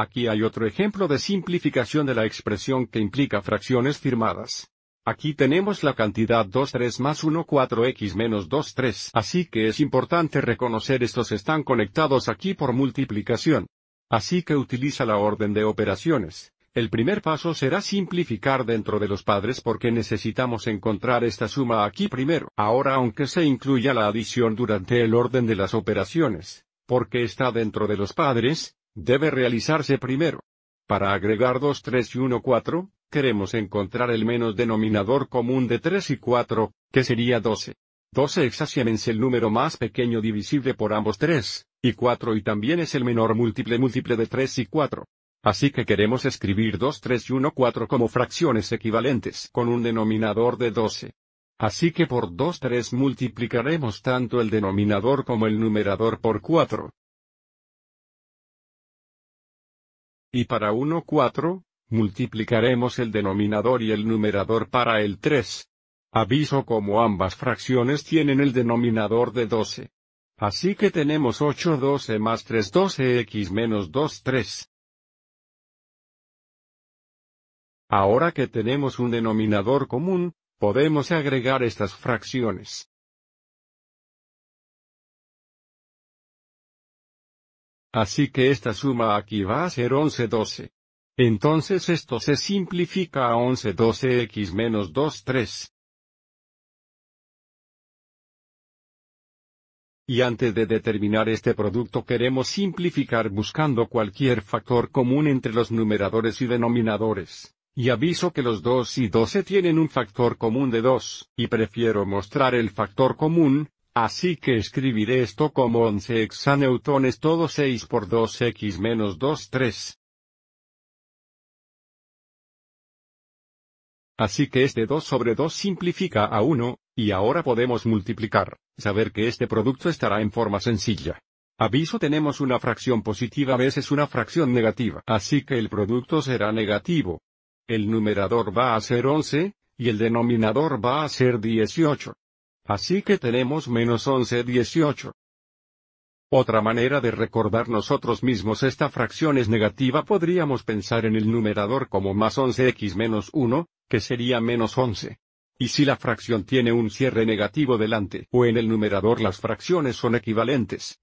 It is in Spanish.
Aquí hay otro ejemplo de simplificación de la expresión que implica fracciones firmadas. Aquí tenemos la cantidad 2 3 más 1 4x menos 3. así que es importante reconocer estos están conectados aquí por multiplicación. Así que utiliza la orden de operaciones. El primer paso será simplificar dentro de los padres porque necesitamos encontrar esta suma aquí primero. Ahora aunque se incluya la adición durante el orden de las operaciones, porque está dentro de los padres, debe realizarse primero. Para agregar 2, 3 y 1, 4, queremos encontrar el menos denominador común de 3 y 4, que sería 12. 12 exactamente es el número más pequeño divisible por ambos 3, y 4 y también es el menor múltiple múltiple de 3 y 4. Así que queremos escribir 2, 3 y 1, 4 como fracciones equivalentes con un denominador de 12. Así que por 2, 3 multiplicaremos tanto el denominador como el numerador por 4, Y para 1 4, multiplicaremos el denominador y el numerador para el 3. Aviso como ambas fracciones tienen el denominador de 12. Así que tenemos 8 12 más 3 12x menos 2 3. Ahora que tenemos un denominador común, podemos agregar estas fracciones. Así que esta suma aquí va a ser 1112. Entonces esto se simplifica a 1112x menos 2 3. Y antes de determinar este producto queremos simplificar buscando cualquier factor común entre los numeradores y denominadores. Y aviso que los 2 y 12 tienen un factor común de 2, y prefiero mostrar el factor común, Así que escribiré esto como 11 hexaneutones todo 6 por 2x menos 2 3. Así que este 2 sobre 2 simplifica a 1, y ahora podemos multiplicar, saber que este producto estará en forma sencilla. Aviso tenemos una fracción positiva veces una fracción negativa, así que el producto será negativo. El numerador va a ser 11, y el denominador va a ser 18. Así que tenemos menos 11 18. Otra manera de recordar nosotros mismos esta fracción es negativa podríamos pensar en el numerador como más 11x menos 1, que sería menos 11. Y si la fracción tiene un cierre negativo delante o en el numerador las fracciones son equivalentes,